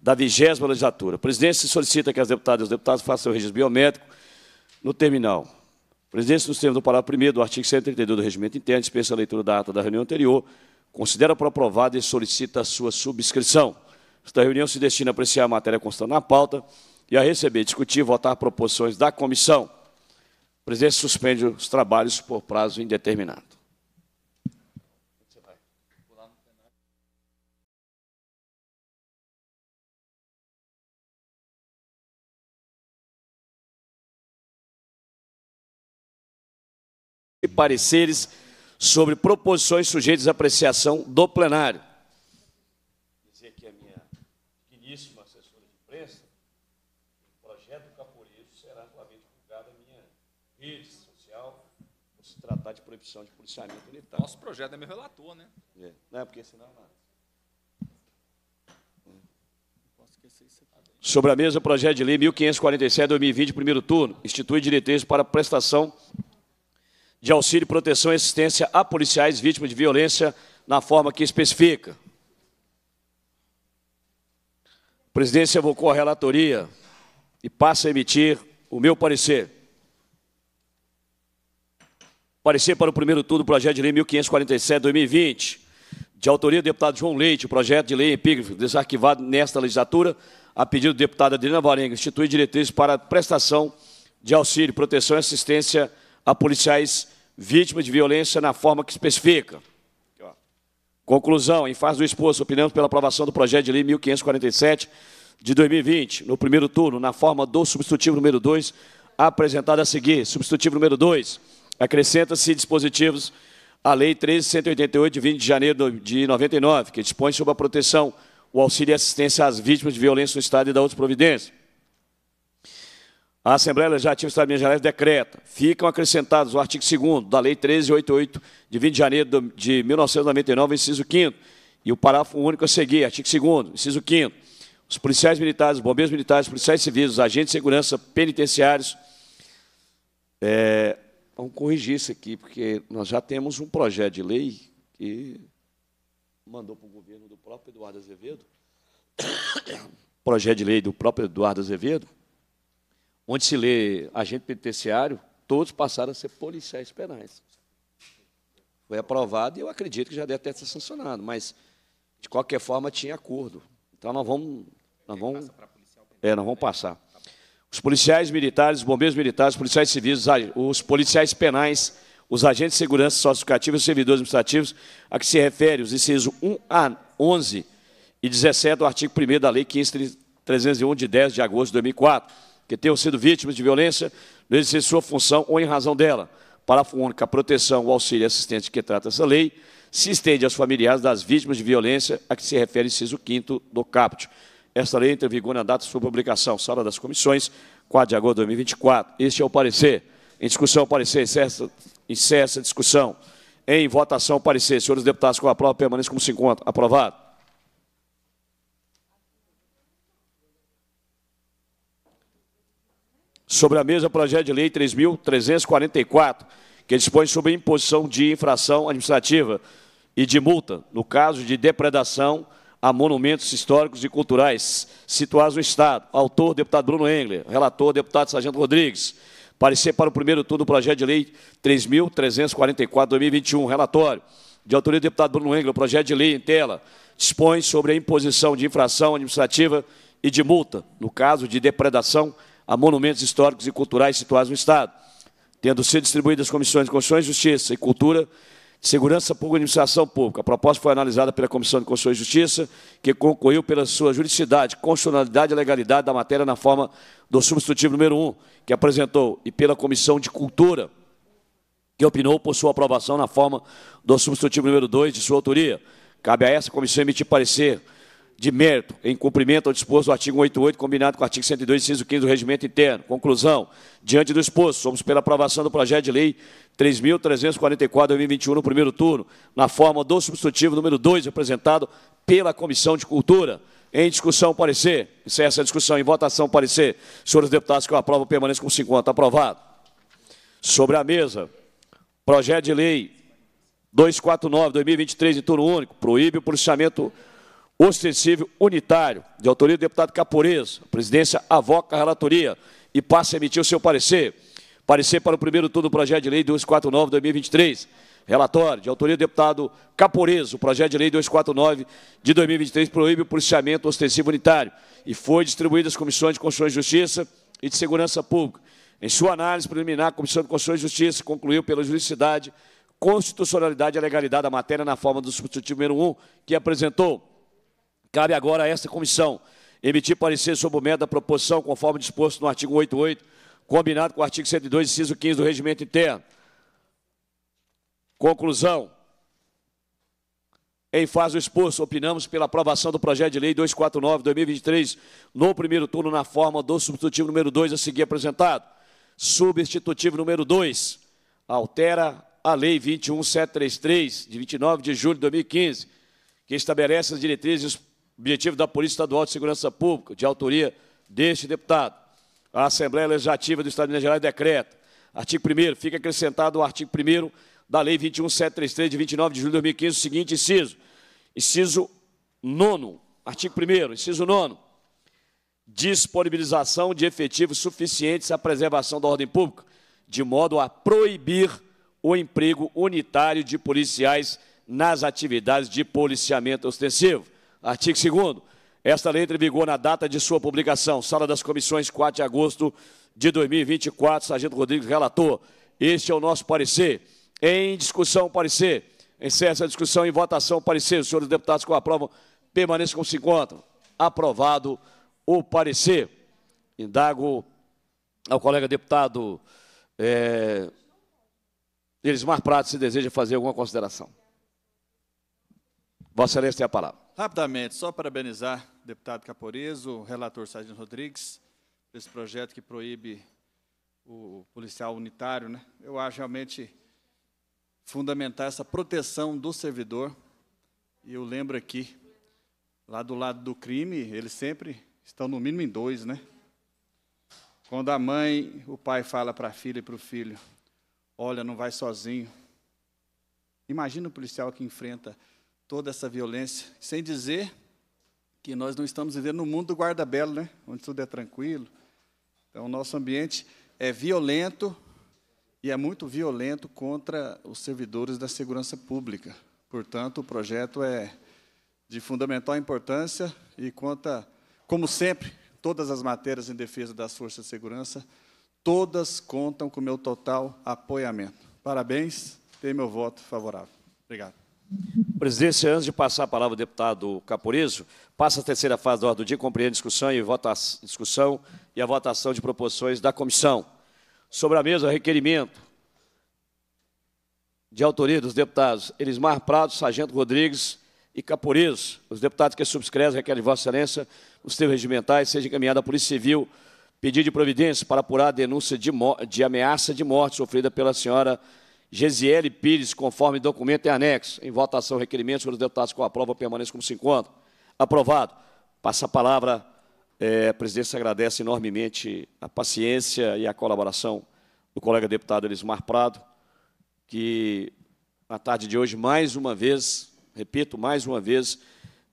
da vigésima legislatura. Presidente presidência solicita que as deputadas e os deputados façam o registro biométrico no terminal. Presidente, presidência, nos termos do parágrafo 1 do artigo 132 do Regimento Interno, dispensa a leitura da ata da reunião anterior, considera por aprovada e solicita a sua subscrição. Esta reunião se destina a apreciar a matéria constante na pauta e a receber, discutir e votar proposições da comissão. Presidente suspende os trabalhos por prazo indeterminado. pareceres sobre proposições sujeitas à apreciação do plenário. Dizer que a minha queridíssima assessora de imprensa, o projeto Caporeiro será amplamente divulgado na minha rede social, por se tratar de proibição de policiamento militar. Nosso projeto é meu relator, né? É. Não, é porque senão... Não. Sobre a mesa, projeto de lei 1547-2020, primeiro turno, institui diretrizes para prestação de auxílio, proteção e assistência a policiais vítimas de violência na forma que especifica. A presidência evocou a relatoria e passa a emitir o meu parecer. Parecer para o primeiro turno do projeto de lei 1547-2020, de autoria do deputado João Leite, o projeto de lei é epígrafe desarquivado nesta legislatura, a pedido do deputado Adriana Varenga, institui diretrizes para prestação de auxílio, proteção e assistência a policiais vítimas de violência na forma que especifica. Conclusão, em fase do exposto, opinamos pela aprovação do projeto de lei 1547 de 2020, no primeiro turno, na forma do substitutivo número 2, apresentado a seguir. Substitutivo número 2, acrescenta-se dispositivos à Lei 13.188, de 20 de janeiro de 99, que dispõe sobre a proteção, o auxílio e assistência às vítimas de violência no Estado e da outras providências a Assembleia Legislativa do Estado de Minas Gerais decreta, ficam acrescentados o artigo 2 da Lei 1388, de 20 de janeiro de 1999, inciso 5 e o parágrafo único a seguir, artigo 2 inciso 5 os policiais militares, os bombeiros militares, os policiais civis, os agentes de segurança penitenciários. É, vamos corrigir isso aqui, porque nós já temos um projeto de lei que mandou para o governo do próprio Eduardo Azevedo, projeto de lei do próprio Eduardo Azevedo, onde se lê agente penitenciário, todos passaram a ser policiais penais. Foi aprovado e eu acredito que já deve ter sido sancionado, mas de qualquer forma tinha acordo. Então nós vamos, nós vamos, é, nós vamos passar. Os policiais militares, os bombeiros militares, os policiais civis, os policiais penais, os agentes de segurança socioeducativa e os servidores administrativos, a que se refere os incisos 1 a 11 e 17 do artigo 1 da Lei 15.301, de 10 de agosto de 2004 que tenham sido vítimas de violência no exercício sua função ou em razão dela. Parágrafo único. A proteção, o auxílio e assistência que trata essa lei se estende aos familiares das vítimas de violência a que se refere o inciso 5 do caput. Esta lei entra em vigor na data de sua publicação, Sala das Comissões, 4 de agosto de 2024. Este é o parecer. Em discussão, o parecer. Encerra a discussão. Em votação, o parecer. Senhores deputados, com a prova permanente, como se encontra. Aprovado. Sobre a mesa, o projeto de lei 3.344, que dispõe sobre a imposição de infração administrativa e de multa, no caso de depredação a monumentos históricos e culturais situados no Estado. Autor, deputado Bruno Engler. Relator, deputado Sargento Rodrigues. Parecer para o primeiro turno do projeto de lei 3.344-2021. Relatório de autoria do deputado Bruno Engler. O projeto de lei em tela dispõe sobre a imposição de infração administrativa e de multa, no caso de depredação a monumentos históricos e culturais situados no Estado, tendo sido distribuídas as comissões de Constituição e Justiça e Cultura, Segurança Pública e Administração Pública. A proposta foi analisada pela Comissão de Constituição e Justiça, que concluiu pela sua juridicidade, constitucionalidade e legalidade da matéria na forma do substitutivo número 1, que apresentou, e pela Comissão de Cultura, que opinou por sua aprovação na forma do substitutivo número 2 de sua autoria. Cabe a essa comissão emitir parecer de mérito em cumprimento ao disposto do artigo 88, combinado com o artigo 102, inciso 15 do regimento interno. Conclusão. Diante do exposto, somos pela aprovação do projeto de lei 3.344-2021 no primeiro turno, na forma do substitutivo número 2, apresentado pela Comissão de Cultura. Em discussão, parecer. Encerra essa discussão. Em votação, parecer. Senhores deputados, que eu aprovo, permaneço com 50. Aprovado. Sobre a mesa, projeto de lei 249-2023, em turno único, proíbe o processamento ostensivo unitário, de autoria do deputado Caporez. A presidência avoca a relatoria e passa a emitir o seu parecer. Parecer para o primeiro turno do projeto de lei 249-2023. Relatório de autoria do deputado Caporez. O projeto de lei 249 de 2023 proíbe o policiamento ostensivo unitário e foi distribuído às comissões de Constituição e Justiça e de Segurança Pública. Em sua análise preliminar, a Comissão de Constituição e Justiça concluiu pela juridicidade, constitucionalidade e legalidade da matéria na forma do substitutivo número 1 que apresentou. Cabe agora a esta comissão emitir parecer sobre o mérito da proposição, conforme disposto no artigo 88, combinado com o artigo 102, inciso 15 do Regimento Interno. Conclusão. Em fase do exposto, opinamos pela aprovação do projeto de lei 249-2023, no primeiro turno, na forma do substitutivo número 2 a seguir apresentado. Substitutivo número 2 altera a Lei 21733, de 29 de julho de 2015, que estabelece as diretrizes objetivo da Polícia Estadual de Segurança Pública, de autoria deste deputado. A Assembleia Legislativa do Estado de Minas Gerais decreta. Artigo 1 fica acrescentado o artigo 1 da Lei 21733, de 29 de julho de 2015, o seguinte inciso. Inciso 9 Artigo 1 inciso 9 Disponibilização de efetivos suficientes à preservação da ordem pública, de modo a proibir o emprego unitário de policiais nas atividades de policiamento ostensivo. Artigo 2 Esta lei entra em vigor na data de sua publicação. Sala das Comissões, 4 de agosto de 2024. Sargento Rodrigues, relator. Este é o nosso parecer. Em discussão, parecer. Encerra a discussão em votação, parecer. Os senhores deputados que o aprovam, permaneçam como se encontram. Aprovado o parecer. Indago ao colega deputado é, Elismar Prato, se deseja fazer alguma consideração. Vossa Excelência tem a palavra. Rapidamente, só parabenizar o deputado Caporeso, o relator Sargento Rodrigues, desse esse projeto que proíbe o policial unitário. Né? Eu acho realmente fundamental essa proteção do servidor. E eu lembro aqui, lá do lado do crime, eles sempre estão no mínimo em dois, né? Quando a mãe, o pai fala para a filha e para o filho, olha, não vai sozinho. Imagina o policial que enfrenta toda essa violência. Sem dizer que nós não estamos vivendo no mundo do guarda-belo, né? onde tudo é tranquilo. Então, o nosso ambiente é violento e é muito violento contra os servidores da segurança pública. Portanto, o projeto é de fundamental importância e conta, como sempre, todas as matérias em defesa das forças de segurança, todas contam com meu total apoiamento. Parabéns, tem meu voto favorável. Obrigado. Presidente, antes de passar a palavra ao deputado Caporizo, passa a terceira fase da ordem do dia, compreende discussão e, vota, discussão e a votação de proposições da comissão. Sobre a mesa, requerimento de autoria dos deputados Elismar Prado, Sargento Rodrigues e Caporizo. Os deputados que subscrevem requerem de Vossa Excelência os termos regimentais, seja encaminhada à Polícia Civil pedido de providência para apurar a denúncia de, de ameaça de morte sofrida pela senhora Gesiele Pires, conforme documento em anexo. Em votação, requerimento sobre os deputados com prova, permaneçam como se encontram. Aprovado. Passa a palavra. É, a presidência agradece enormemente a paciência e a colaboração do colega deputado Elismar Prado, que na tarde de hoje, mais uma vez, repito, mais uma vez,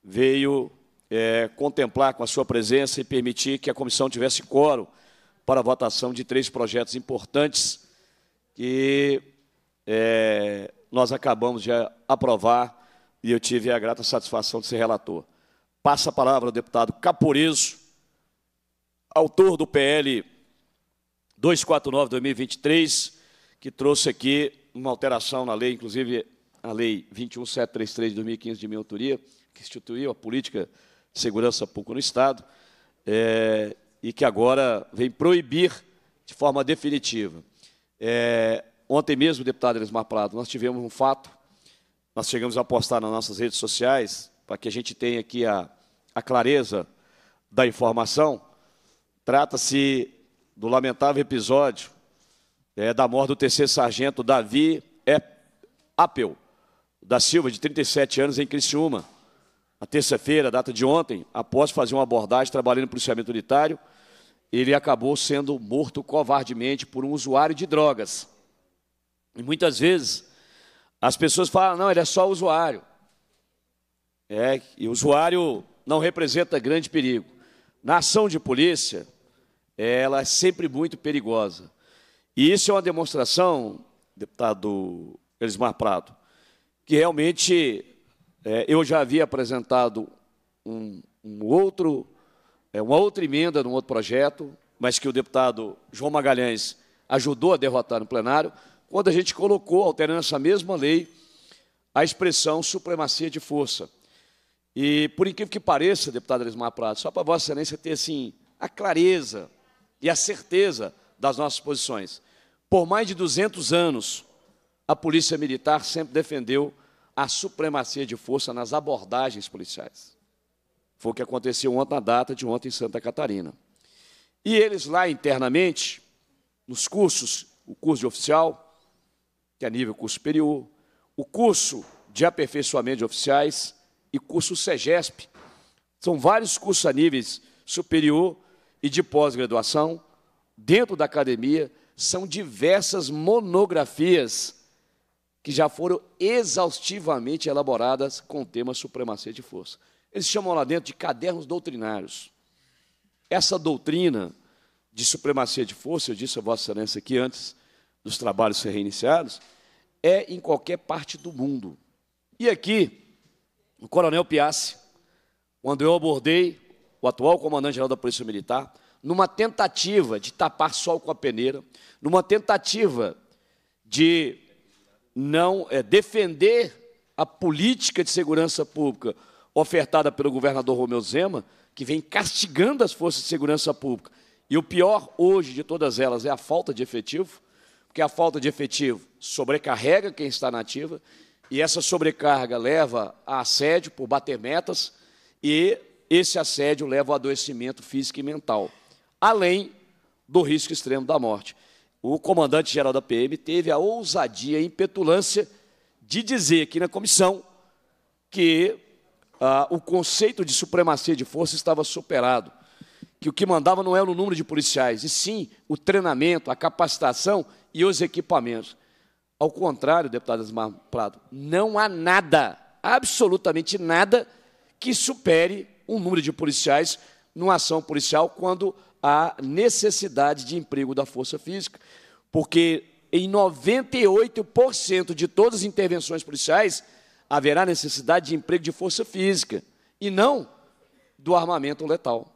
veio é, contemplar com a sua presença e permitir que a comissão tivesse coro para a votação de três projetos importantes que é, nós acabamos de aprovar e eu tive a grata satisfação de ser relator. Passa a palavra ao deputado Caporizo, autor do PL 249-2023, que trouxe aqui uma alteração na lei, inclusive a Lei 21733 de 2015 de minha autoria, que instituiu a política de segurança pública no Estado, é, e que agora vem proibir de forma definitiva é, ontem mesmo, deputado Elismar Prado, nós tivemos um fato, nós chegamos a postar nas nossas redes sociais, para que a gente tenha aqui a, a clareza da informação. Trata-se do lamentável episódio é, da morte do terceiro sargento Davi Apel da Silva, de 37 anos, em Criciúma. Na terça-feira, data de ontem, após fazer uma abordagem trabalhando no policiamento unitário, ele acabou sendo morto covardemente por um usuário de drogas. E muitas vezes as pessoas falam, não, ele é só usuário. É, e usuário não representa grande perigo. Na ação de polícia, ela é sempre muito perigosa. E isso é uma demonstração, deputado Elismar Prado, que realmente é, eu já havia apresentado um, um outro, é, uma outra emenda num outro projeto, mas que o deputado João Magalhães ajudou a derrotar no plenário, quando a gente colocou, alterando essa mesma lei, a expressão supremacia de força. E, por incrível que pareça, deputado Elismar Prado, só para Vossa Excelência ter, assim, a clareza e a certeza das nossas posições. Por mais de 200 anos, a Polícia Militar sempre defendeu a supremacia de força nas abordagens policiais. Foi o que aconteceu ontem, na data de ontem, em Santa Catarina. E eles lá internamente, nos cursos, o curso de oficial, que é nível curso superior, o curso de aperfeiçoamento de oficiais e curso SEGESP. São vários cursos a níveis superior e de pós-graduação dentro da academia, são diversas monografias que já foram exaustivamente elaboradas com o tema supremacia de força. Eles chamam lá dentro de cadernos doutrinários. Essa doutrina de supremacia de força, eu disse a Vossa Excelência aqui antes, dos trabalhos ser reiniciados, é em qualquer parte do mundo. E aqui, o Coronel Piassi, quando eu abordei o atual comandante-geral da Polícia Militar, numa tentativa de tapar sol com a peneira, numa tentativa de não é, defender a política de segurança pública ofertada pelo governador Romeu Zema, que vem castigando as forças de segurança pública. E o pior hoje de todas elas é a falta de efetivo porque a falta de efetivo sobrecarrega quem está na ativa, e essa sobrecarga leva a assédio por bater metas, e esse assédio leva ao adoecimento físico e mental, além do risco extremo da morte. O comandante-geral da PM teve a ousadia e impetulância de dizer aqui na comissão que ah, o conceito de supremacia de força estava superado que o que mandava não era é o número de policiais, e sim o treinamento, a capacitação e os equipamentos. Ao contrário, deputado Asmar Prado, não há nada, absolutamente nada, que supere o número de policiais numa ação policial quando há necessidade de emprego da força física, porque em 98% de todas as intervenções policiais haverá necessidade de emprego de força física e não do armamento letal.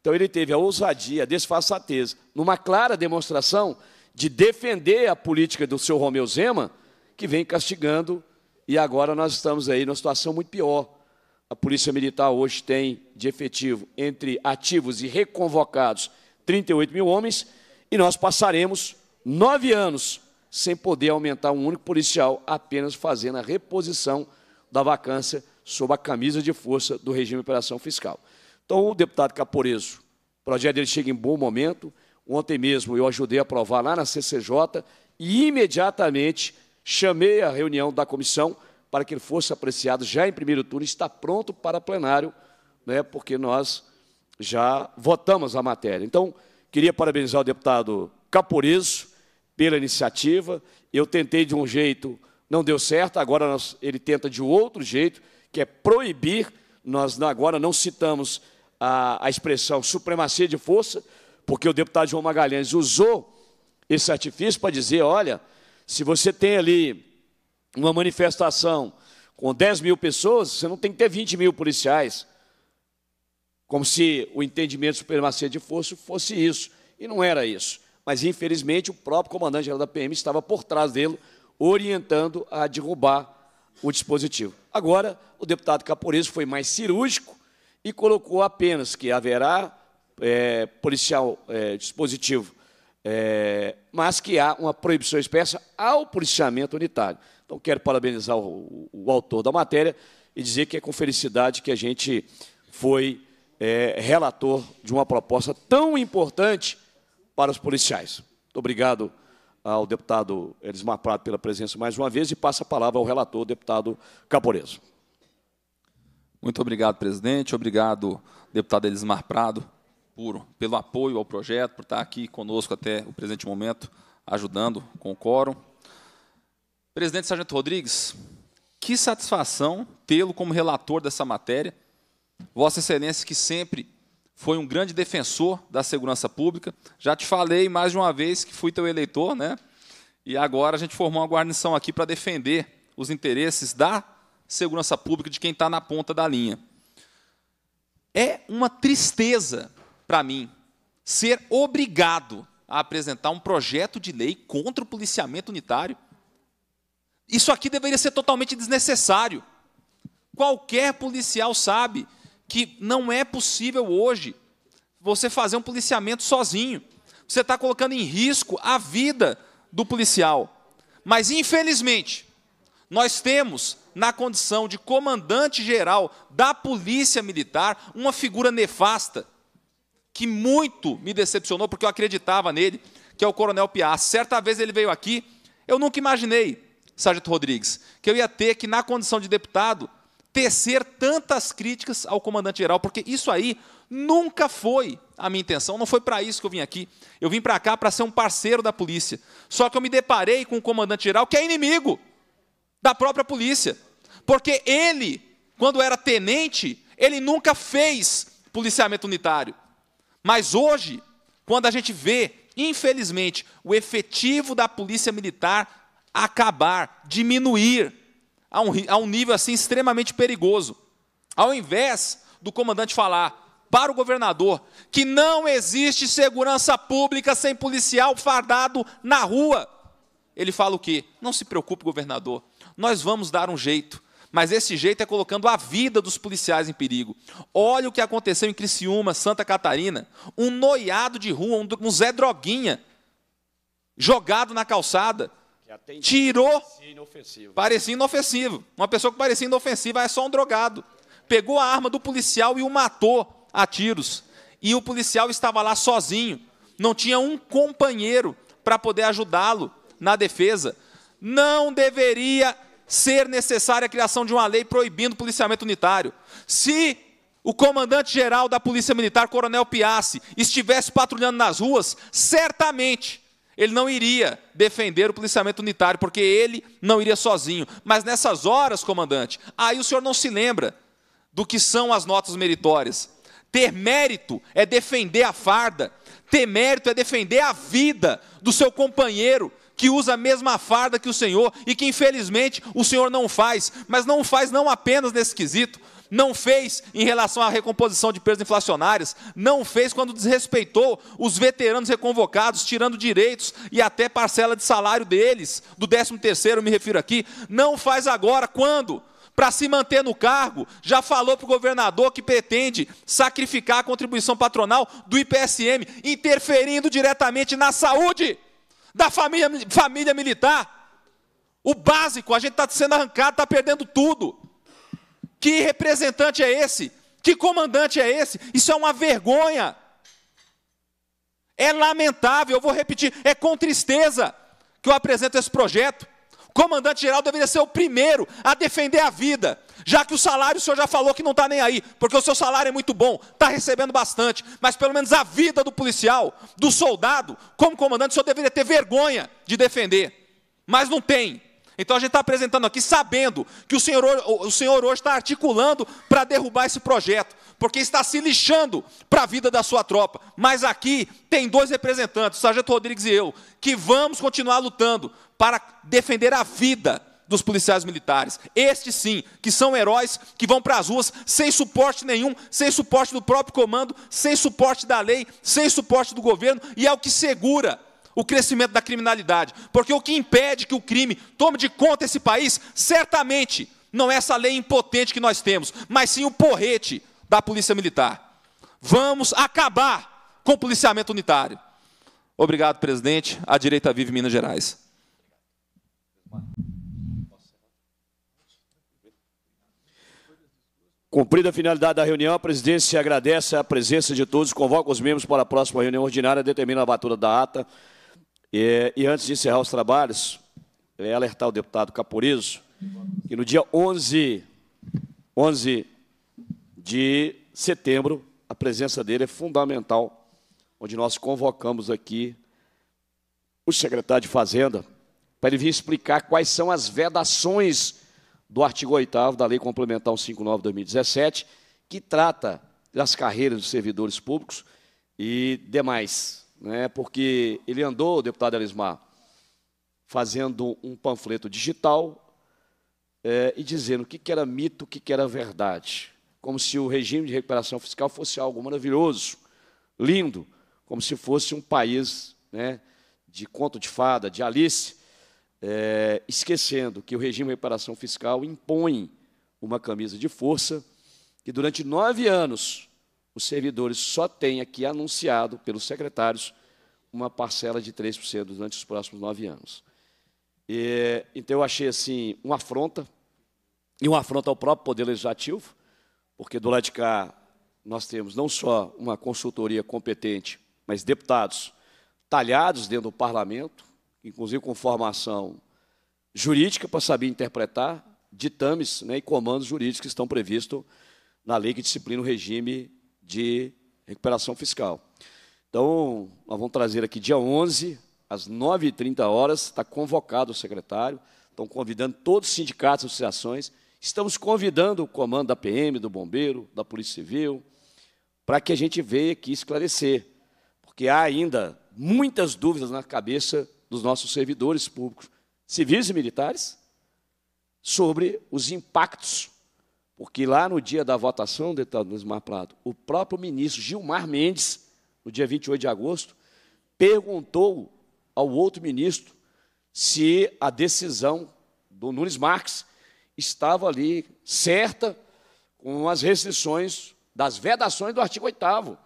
Então ele teve a ousadia, a desfaçatez, numa clara demonstração de defender a política do seu Romeu Zema, que vem castigando, e agora nós estamos aí numa situação muito pior. A Polícia Militar hoje tem de efetivo, entre ativos e reconvocados, 38 mil homens, e nós passaremos nove anos sem poder aumentar um único policial, apenas fazendo a reposição da vacância sob a camisa de força do regime de operação fiscal. Então, o deputado Caporeso, o projeto dele chega em bom momento. Ontem mesmo eu ajudei a aprovar lá na CCJ e imediatamente chamei a reunião da comissão para que ele fosse apreciado já em primeiro turno, está pronto para plenário, né, porque nós já votamos a matéria. Então, queria parabenizar o deputado Caporeso pela iniciativa. Eu tentei de um jeito, não deu certo, agora nós, ele tenta de outro jeito, que é proibir. Nós agora não citamos a, a expressão supremacia de força, porque o deputado João Magalhães usou esse artifício para dizer: olha, se você tem ali uma manifestação com 10 mil pessoas, você não tem que ter 20 mil policiais. Como se o entendimento de supremacia de força fosse isso. E não era isso. Mas, infelizmente, o próprio comandante-geral da PM estava por trás dele, orientando a derrubar o dispositivo. Agora, o deputado Caporeso foi mais cirúrgico e colocou apenas que haverá é, policial é, dispositivo, é, mas que há uma proibição expressa ao policiamento unitário. Então, quero parabenizar o, o, autor da matéria e dizer que é com felicidade que a gente foi é, relator de uma proposta tão importante para os policiais. Muito obrigado ao deputado Elismar Prado pela presença mais uma vez e passa a palavra ao relator, deputado Caporeso. Muito obrigado, presidente. Obrigado, deputado Elismar Prado, por, pelo apoio ao projeto, por estar aqui conosco até o presente momento, ajudando com o quórum. Presidente Sargento Rodrigues, que satisfação tê-lo como relator dessa matéria. Vossa Excelência, que sempre foi um grande defensor da segurança pública. Já te falei mais de uma vez que fui teu eleitor, né? E agora a gente formou uma guarnição aqui para defender os interesses da segurança pública, de quem está na ponta da linha. É uma tristeza para mim ser obrigado a apresentar um projeto de lei contra o policiamento unitário. Isso aqui deveria ser totalmente desnecessário. Qualquer policial sabe que não é possível hoje você fazer um policiamento sozinho. Você está colocando em risco a vida do policial. Mas, infelizmente, nós temos, na condição de comandante-geral da Polícia Militar, uma figura nefasta, que muito me decepcionou, porque eu acreditava nele, que é o Coronel Piá. Certa vez ele veio aqui, eu nunca imaginei, Sargento Rodrigues, que eu ia ter que, na condição de deputado, tecer tantas críticas ao comandante-geral, porque isso aí nunca foi a minha intenção, não foi para isso que eu vim aqui. Eu vim para cá para ser um parceiro da polícia. Só que eu me deparei com o comandante-geral, que é inimigo da própria polícia. Porque ele, quando era tenente, ele nunca fez policiamento unitário. Mas hoje, quando a gente vê, infelizmente, o efetivo da polícia militar acabar, diminuir a um, a um nível assim extremamente perigoso. Ao invés do comandante falar para o governador que não existe segurança pública sem policial fardado na rua, ele fala o quê? Não se preocupe, governador nós vamos dar um jeito. Mas esse jeito é colocando a vida dos policiais em perigo. Olha o que aconteceu em Criciúma, Santa Catarina. Um noiado de rua, um Zé Droguinha, jogado na calçada, tirou. Inofensivo. Parecia inofensivo. Uma pessoa que parecia inofensiva é só um drogado. Pegou a arma do policial e o matou a tiros. E o policial estava lá sozinho. Não tinha um companheiro para poder ajudá-lo na defesa. Não deveria ser necessária a criação de uma lei proibindo o policiamento unitário. Se o comandante-geral da Polícia Militar, Coronel Piassi, estivesse patrulhando nas ruas, certamente ele não iria defender o policiamento unitário, porque ele não iria sozinho. Mas nessas horas, comandante, aí o senhor não se lembra do que são as notas meritórias. Ter mérito é defender a farda, ter mérito é defender a vida do seu companheiro, que usa a mesma farda que o Senhor e que infelizmente o Senhor não faz, mas não faz não apenas nesse quesito, não fez em relação à recomposição de perdas inflacionárias, não fez quando desrespeitou os veteranos reconvocados, tirando direitos e até parcela de salário deles, do 13º eu me refiro aqui, não faz agora quando para se manter no cargo, já falou para o governador que pretende sacrificar a contribuição patronal do IPSM, interferindo diretamente na saúde da família, família militar. O básico, a gente está sendo arrancado, está perdendo tudo. Que representante é esse? Que comandante é esse? Isso é uma vergonha. É lamentável, eu vou repetir, é com tristeza que eu apresento esse projeto comandante geral deveria ser o primeiro a defender a vida, já que o salário o senhor já falou que não está nem aí, porque o seu salário é muito bom, está recebendo bastante, mas pelo menos a vida do policial, do soldado, como comandante, o senhor deveria ter vergonha de defender, mas não tem. Então a gente está apresentando aqui sabendo que o senhor, o senhor hoje está articulando para derrubar esse projeto, porque está se lixando para a vida da sua tropa. Mas aqui tem dois representantes, o Sargento Rodrigues e eu, que vamos continuar lutando para defender a vida dos policiais militares. Estes sim, que são heróis que vão para as ruas sem suporte nenhum, sem suporte do próprio comando, sem suporte da lei, sem suporte do governo, e é o que segura o crescimento da criminalidade. Porque o que impede que o crime tome de conta esse país, certamente não é essa lei impotente que nós temos, mas sim o porrete da polícia militar. Vamos acabar com o policiamento unitário. Obrigado, presidente. A direita vive Minas Gerais. Cumprida a finalidade da reunião, a presidência agradece a presença de todos, convoca os membros para a próxima reunião ordinária, determina a abertura da ata. E, e antes de encerrar os trabalhos, é alertar o deputado Caporizo que no dia 11, 11 de setembro, a presença dele é fundamental, onde nós convocamos aqui o secretário de Fazenda, para ele vir explicar quais são as vedações do artigo 8 da Lei Complementar 159 2017, que trata das carreiras dos servidores públicos e demais. Né? Porque ele andou, deputado Elismar, fazendo um panfleto digital é, e dizendo o que, era mito, o que, que era verdade. Como se o regime de recuperação fiscal fosse algo maravilhoso, lindo, como se fosse um país né, de conto de fada, de Alice é, esquecendo que o regime de reparação fiscal impõe uma camisa de força, que durante nove anos os servidores só têm aqui anunciado pelos secretários uma parcela de 3% durante os próximos nove anos. E, então, eu achei assim uma afronta, e uma afronta ao próprio Poder Legislativo, porque do lado de cá nós temos não só uma consultoria competente, mas deputados talhados dentro do parlamento, inclusive com formação jurídica para saber interpretar ditames né, e comandos jurídicos que estão previstos na lei que disciplina o regime de recuperação fiscal. Então, nós vamos trazer aqui dia 11, às 9h30, está convocado o secretário, estão convidando todos os sindicatos e associações, estamos convidando o comando da PM, do Bombeiro, da Polícia Civil, para que a gente veja aqui esclarecer, porque há ainda muitas dúvidas na cabeça dos nossos servidores públicos, civis e militares, sobre os impactos. Porque lá no dia da votação, deputado Luiz Mar Prado, o próprio ministro Gilmar Mendes, no dia 28 de agosto, perguntou ao outro ministro se a decisão do Nunes Marques estava ali certa com as restrições das vedações do artigo 8 O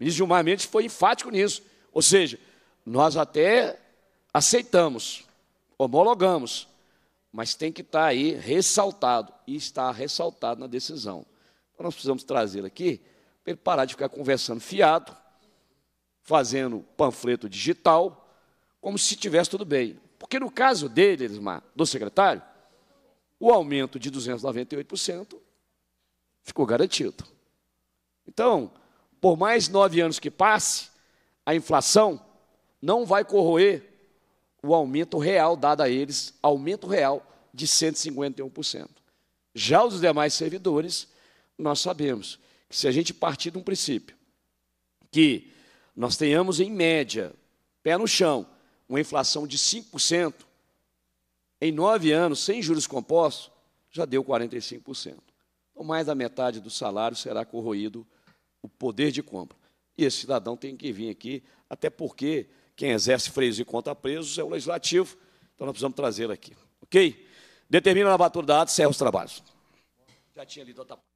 ministro Gilmar Mendes foi enfático nisso. Ou seja, nós até aceitamos, homologamos, mas tem que estar tá aí ressaltado, e está ressaltado na decisão. Então nós precisamos trazê-lo aqui para ele parar de ficar conversando fiado, fazendo panfleto digital, como se tivesse tudo bem. Porque no caso dele, Elismar, do secretário, o aumento de 298% ficou garantido. Então, por mais nove anos que passe, a inflação não vai corroer o aumento real dado a eles, aumento real de 151%. Já os demais servidores, nós sabemos que se a gente partir de um princípio que nós tenhamos em média, pé no chão, uma inflação de 5%, em nove anos, sem juros compostos, já deu 45%. Então, mais da metade do salário será corroído o poder de compra. E esse cidadão tem que vir aqui, até porque quem exerce freios e conta presos é o legislativo, então nós precisamos trazer aqui. Ok? Determina a lavratura da ata, encerra os trabalhos. Já tinha lido outra